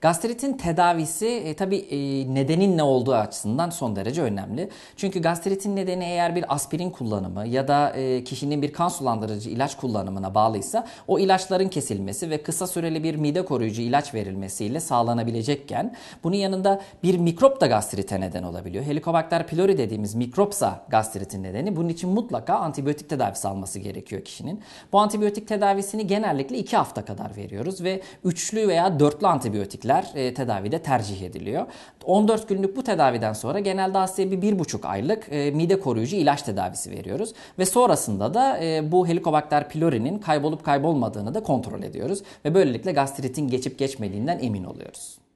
Gastritin tedavisi e, tabii e, nedenin ne olduğu açısından son derece önemli. Çünkü gastritin nedeni eğer bir aspirin kullanımı ya da e, kişinin bir kan sulandırıcı ilaç kullanımına bağlıysa o ilaçların kesilmesi ve kısa süreli bir mide koruyucu ilaç verilmesiyle sağlanabilecekken bunun yanında bir mikrop da gastrite neden olabiliyor. Helicobacter pylori dediğimiz mikropsa gastritin nedeni bunun için mutlaka antibiyotik tedavisi alması gerekiyor kişinin. Bu antibiyotik tedavisini genellikle 2 hafta kadar veriyoruz ve üçlü veya dörtlü antibiyotikler tedaviler e, tedavide tercih ediliyor. 14 günlük bu tedaviden sonra genelde hastaya bir 1,5 aylık e, mide koruyucu ilaç tedavisi veriyoruz. Ve sonrasında da e, bu Helicobacter pylori'nin kaybolup kaybolmadığını da kontrol ediyoruz. Ve böylelikle gastritin geçip geçmediğinden emin oluyoruz.